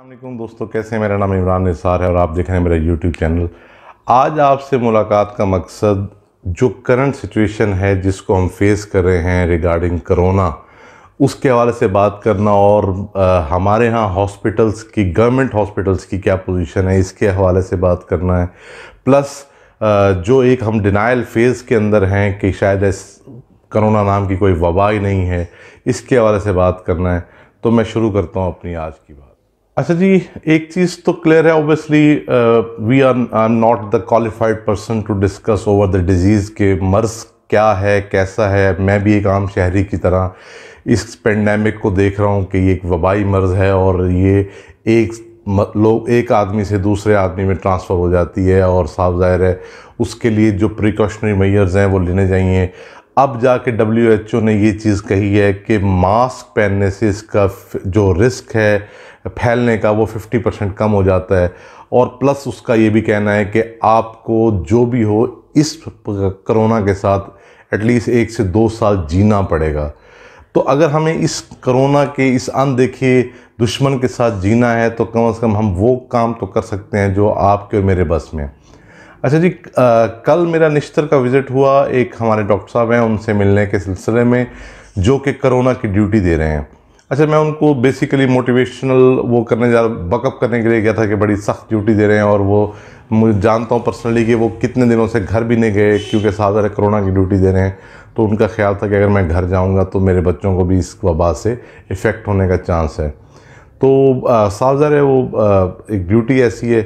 असलम दोस्तों कैसे हैं मेरा नाम इमरान निसार है और आप देख रहे हैं मेरा यूट्यूब चैनल आज आपसे मुलाकात का मकसद जो करंट सिचुएशन है जिसको हम फेस कर रहे हैं रिगार्डिंग करोना उसके हवाले से बात करना और आ, हमारे यहाँ हॉस्पिटल्स की गवर्नमेंट हॉस्पिटल्स की क्या पोजीशन है इसके हवाले से बात करना है प्लस आ, जो एक हम डिनाइल फेज़ के अंदर हैं कि शायद इस करोना नाम की कोई वबा ही नहीं है इसके हवाले से बात करना है तो मैं शुरू करता हूँ अपनी आज की बात अच्छा जी एक चीज़ तो क्लियर है obviously we are I am not the qualified person to discuss over the disease के मर्ज क्या है कैसा है मैं भी एक आम शहरी की तरह इस पेंडेमिक को देख रहा हूँ कि ये एक वबाई मर्ज़ है और ये एक लोग एक आदमी से दूसरे आदमी में ट्रांसफ़र हो जाती है और साफ जाहिर है उसके लिए जो प्रिकॉशनरी मैयर्स हैं वो लेने चाहिए अब जाके डब्ल्यू एच ओ ने ये चीज़ कही है कि मास्क पहनने से इसका जो रिस्क है फैलने का वो 50 परसेंट कम हो जाता है और प्लस उसका ये भी कहना है कि आपको जो भी हो इस कोरोना के साथ एटलीस्ट एक से दो साल जीना पड़ेगा तो अगर हमें इस कोरोना के इस अनदेखे दुश्मन के साथ जीना है तो कम से कम हम वो काम तो कर सकते हैं जो आपके और मेरे बस में अच्छा जी आ, कल मेरा निश्तर का विज़िट हुआ एक हमारे डॉक्टर साहब हैं उनसे मिलने के सिलसिले में जो कि कोरोना की ड्यूटी दे रहे हैं अच्छा मैं उनको बेसिकली मोटिवेशनल वो करने जा बकअप करने के लिए गया था कि बड़ी सख्त ड्यूटी दे रहे हैं और वो मुझे जानता हूँ पर्सनली कि वो कितने दिनों से घर भी नहीं गए क्योंकि साधारण कोरोना की ड्यूटी दे रहे हैं तो उनका ख्याल था कि अगर मैं घर जाऊँगा तो मेरे बच्चों को भी इस वबा से इफ़ेक्ट होने का चांस है तो साफ ज़ाहिर है वो आ, एक ड्यूटी ऐसी है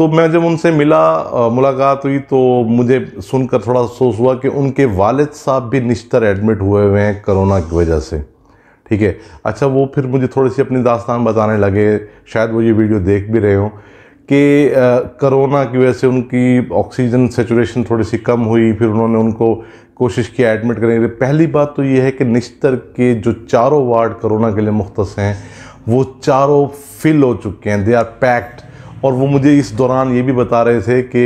तो मैं जब उनसे मिला मुलाकात हुई तो मुझे सुनकर थोड़ा अफसोस हुआ कि उनके वालिद साहब भी निश्तर एडमिट हुए हुए हैं कोरोना की वजह से ठीक है अच्छा वो फिर मुझे थोड़ी सी अपनी दास्तान बताने लगे शायद वो ये वीडियो देख भी रहे हों कि कोरोना की वजह से उनकी ऑक्सीजन सेचुरेशन थोड़ी सी कम हुई फिर उन्होंने उनको कोशिश किया एडमिट करने के लिए पहली बात तो ये है कि निश्तर के जो चारों वार्ड करोना के लिए मुख्त हैं वो चारों फिल हो चुके हैं दे आर पैक्ड और वो मुझे इस दौरान ये भी बता रहे थे कि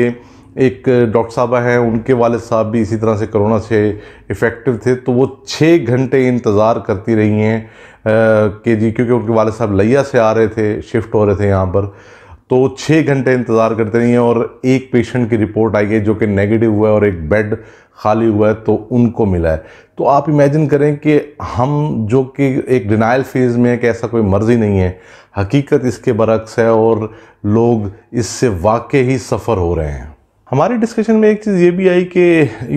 एक डॉक्टर साहब हैं उनके वालद साहब भी इसी तरह से कोरोना से इफ़ेक्टिव थे तो वो छः घंटे इंतज़ार करती रही हैं कि जी क्योंकि उनके वालद साहब लैया से आ रहे थे शिफ्ट हो रहे थे यहाँ पर तो छः घंटे इंतज़ार करते रहिए और एक पेशेंट की रिपोर्ट आई है जो कि नेगेटिव हुआ है और एक बेड खाली हुआ है तो उनको मिला है तो आप इमेजिन करें कि हम जो कि एक डिनाइल फेज़ में है कि ऐसा कोई मर्ज़ी नहीं है हकीकत इसके बरक्स है और लोग इससे वाकई ही सफ़र हो रहे हैं हमारी डिस्कशन में एक चीज़ ये भी आई कि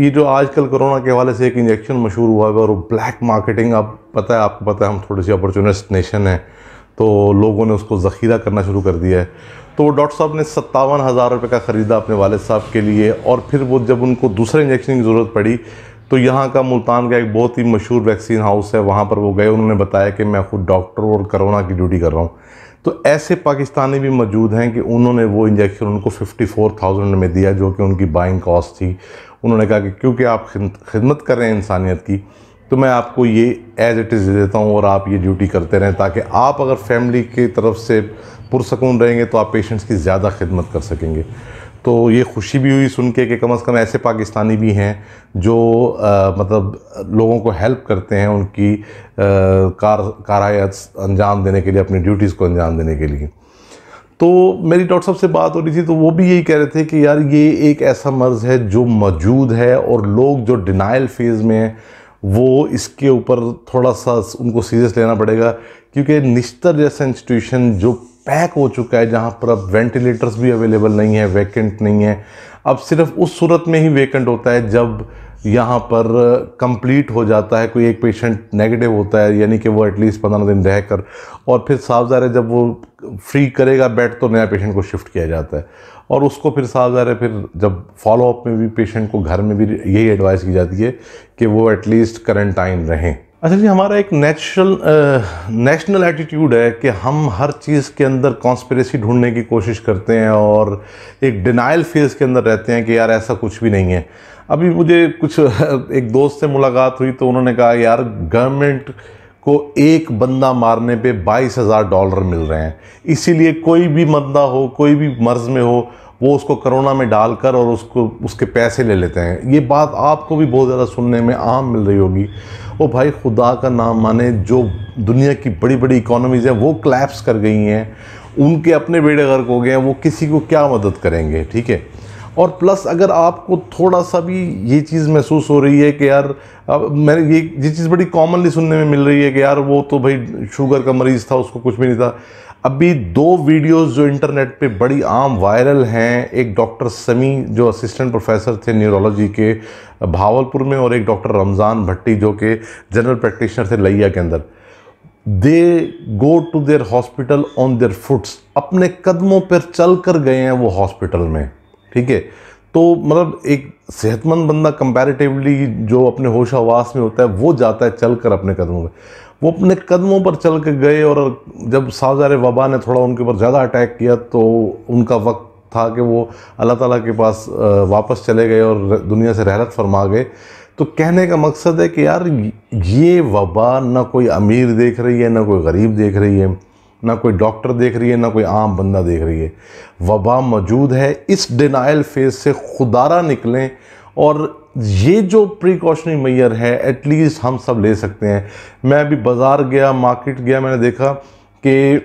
ये जो आजकल कोरोना के हवाले से एक इंजेक्शन मशहूर हुआ है और ब्लैक मार्केटिंग आप पता है आपको पता है हम थोड़ी सी अपॉर्चुनिस्ट नेशन है तो लोगों ने उसको ज़ख़ीरा करना शुरू कर दिया है तो वो डॉक्टर साहब ने सत्तावन हज़ार रुपये का ख़रीदा अपने वालद साहब के लिए और फिर वो जब उनको दूसरे इंजेक्शन की ज़रूरत पड़ी तो यहाँ का मुल्तान का एक बहुत ही मशहूर वैक्सीन हाउस है वहाँ पर वो गए उन्होंने बताया कि मैं खुद डॉक्टर और करोना की ड्यूटी कर रहा हूँ तो ऐसे पाकिस्तानी भी मौजूद हैं कि उन्होंने वो इंजेक्शन उनको थाउजेंड में दिया जो कि उनकी बाइंग कॉस्ट थी उन्होंने कहा कि क्योंकि आप खिदमत कर रहे हैं इंसानियत की तो मैं आपको ये एज इट इज़ दे देता हूँ और आप ये ड्यूटी करते रहें ताकि आप अगर फैमिली की तरफ से पुरसकून रहेंगे तो आप पेशेंट्स की ज़्यादा खिदमत कर सकेंगे तो ये खुशी भी हुई सुन के कि कम अज़ कम ऐसे पाकिस्तानी भी हैं जो आ, मतलब लोगों को हेल्प करते हैं उनकी आ, कार कारायत अंजाम देने के लिए अपनी ड्यूटीज़ को अंजाम देने के लिए तो मेरी डॉक्टर साहब से बात हो रही थी तो वो भी यही कह रहे थे कि यार ये एक ऐसा मर्ज़ है जो मौजूद है और लोग जो डिनाइल फेज़ में हैं वो इसके ऊपर थोड़ा सा उनको सीरियस लेना पड़ेगा क्योंकि निश्तर जैसा इंस्टीट्यूशन जो पैक हो चुका है जहाँ पर अब वेंटिलेटर्स भी अवेलेबल नहीं है वैकेंट नहीं है अब सिर्फ उस सूरत में ही वैकेंट होता है जब यहाँ पर कंप्लीट हो जाता है कोई एक पेशेंट नेगेटिव होता है यानी कि वो एटलीस्ट पंद्रह दिन रह कर और फिर साफ ज़ाहिर है जब वो फ्री करेगा बेड तो नया पेशेंट को शिफ्ट किया जाता है और उसको फिर साफ ज़ाहिर है फिर जब फॉलोअप में भी पेशेंट को घर में भी यही एडवाइस की जाती है कि वो एटलीस्ट करेंटाइन रहें असल अच्छा जी हमारा एक नेचुरल नेशनल एटीट्यूड है कि हम हर चीज़ के अंदर कॉन्स्परेसी ढूंढने की कोशिश करते हैं और एक डिनाइल फेज़ के अंदर रहते हैं कि यार ऐसा कुछ भी नहीं है अभी मुझे कुछ एक दोस्त से मुलाकात हुई तो उन्होंने कहा यार गवर्नमेंट को एक बंदा मारने पे बाईस हज़ार डॉलर मिल रहे हैं इसीलिए कोई भी बंदा हो कोई भी मर्ज़ में हो वो उसको करोना में डालकर और उसको उसके पैसे ले लेते हैं ये बात आपको भी बहुत ज़्यादा सुनने में आम मिल रही होगी वो भाई खुदा का नाम माने जो दुनिया की बड़ी बड़ी इकोनॉमीज़ हैं वो क्लैप्स कर गई हैं उनके अपने बेड़े गर्क हो गए हैं वो किसी को क्या मदद करेंगे ठीक है और प्लस अगर आपको थोड़ा सा भी ये चीज़ महसूस हो रही है कि यार अब मैंने ये ये चीज़ बड़ी कॉमनली सुनने में मिल रही है कि यार वो तो भाई शुगर का मरीज़ था उसको कुछ भी नहीं था अभी दो वीडियोस जो इंटरनेट पे बड़ी आम वायरल हैं एक डॉक्टर समी जो असिस्टेंट प्रोफेसर थे न्यूरोलॉजी के भावलपुर में और एक डॉक्टर रमज़ान भट्टी जो के जनरल प्रैक्टिशनर थे लैया के अंदर they go to their hospital on their foots अपने कदमों पर चल कर गए हैं वो हॉस्पिटल में ठीक है तो मतलब एक सेहतमंद बंदा कंपैरेटिवली जो अपने होश आवास में होता है वो जाता है चल कर अपने कदमों पर वो अपने कदमों पर चल के गए और जब साजार वबा ने थोड़ा उनके ऊपर ज़्यादा अटैक किया तो उनका वक्त था कि वो अल्लाह ताला के पास वापस चले गए और दुनिया से रहलत फरमा गए तो कहने का मकसद है कि यार ये वबा ना कोई अमीर देख रही है ना कोई गरीब देख रही है ना कोई डॉक्टर देख रही है ना कोई आम बंदा देख रही है वबा मौजूद है इस डिनाइल फेज से खुदारा निकलें और ये जो प्रिकॉशनरी मैयर है एटलीस्ट हम सब ले सकते हैं मैं अभी बाज़ार गया मार्केट गया मैंने देखा कि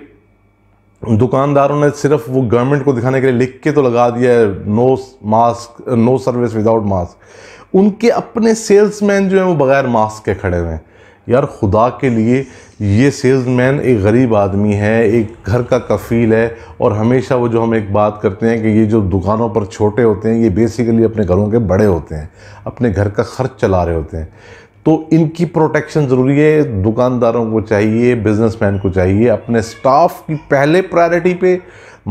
दुकानदारों ने सिर्फ वो गवर्नमेंट को दिखाने के लिए लिख के तो लगा दिया है no mask no service without mask उनके अपने सेल्समैन जो हैं वो बगैर मास्क के खड़े हुए हैं यार खुदा के लिए ये सेल्समैन एक गरीब आदमी है एक घर का कफ़ील है और हमेशा वो जो हम एक बात करते हैं कि ये जो दुकानों पर छोटे होते हैं ये बेसिकली अपने घरों के बड़े होते हैं अपने घर का खर्च चला रहे होते हैं तो इनकी प्रोटेक्शन ज़रूरी है दुकानदारों को चाहिए बिजनेसमैन को चाहिए अपने स्टाफ की पहले प्रायोरिटी पे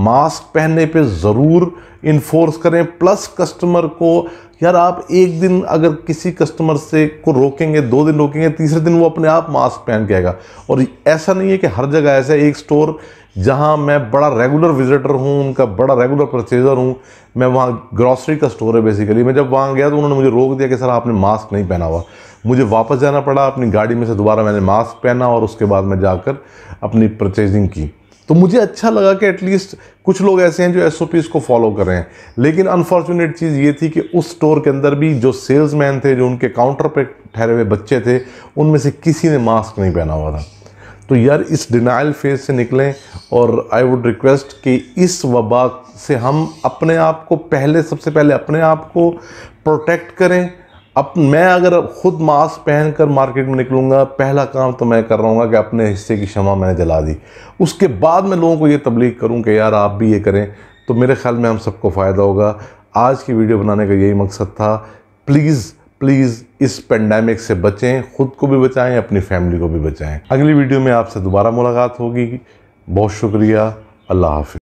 मास्क पहनने पे ज़रूर इन्फोर्स करें प्लस कस्टमर को यार आप एक दिन अगर किसी कस्टमर से को रोकेंगे दो दिन रोकेंगे तीसरे दिन वो अपने आप मास्क पहन के आएगा और ऐसा नहीं है कि हर जगह ऐसा एक स्टोर जहाँ मैं बड़ा रेगुलर विजिटर हूँ उनका बड़ा रेगुलर परचेजर हूँ मैं वहाँ ग्रॉसरी का स्टोर है बेसिकली मैं जब वहाँ गया तो उन्होंने मुझे रोक दिया कि सर आपने मास्क नहीं पहना हुआ मुझे वापस जाना पड़ा अपनी गाड़ी में से दोबारा मैंने मास्क पहना और उसके बाद मैं जाकर अपनी परचेजिंग की तो मुझे अच्छा लगा कि एटलीस्ट कुछ लोग ऐसे हैं जो एस को फॉलो कर रहे हैं लेकिन अनफॉर्चुनेट चीज़ ये थी कि उस स्टोर के अंदर भी जो सेल्समैन थे जो उनके काउंटर पर ठहरे हुए बच्चे थे उनमें से किसी ने मास्क नहीं पहना हुआ था तो यार इस डिनाइल फेज से निकलें और आई वुड रिक्वेस्ट कि इस वबा से हम अपने आप को पहले सबसे पहले अपने आप को प्रोटेक्ट करें अब मैं अगर ख़ुद मास्क पहनकर मार्केट में निकलूँगा पहला काम तो मैं कर रहा हूँ कि अपने हिस्से की क्षमा मैंने जला दी उसके बाद मैं लोगों को ये तबलीग करूँ कि यार आप भी ये करें तो मेरे ख्याल में हम सबको फ़ायदा होगा आज की वीडियो बनाने का यही मकसद था प्लीज़ प्लीज़ इस पेंडेमिक से बचें ख़ुद को भी बचाएं अपनी फैमिली को भी बचाएं अगली वीडियो में आपसे दोबारा मुलाकात होगी बहुत शुक्रिया अल्लाह हाफि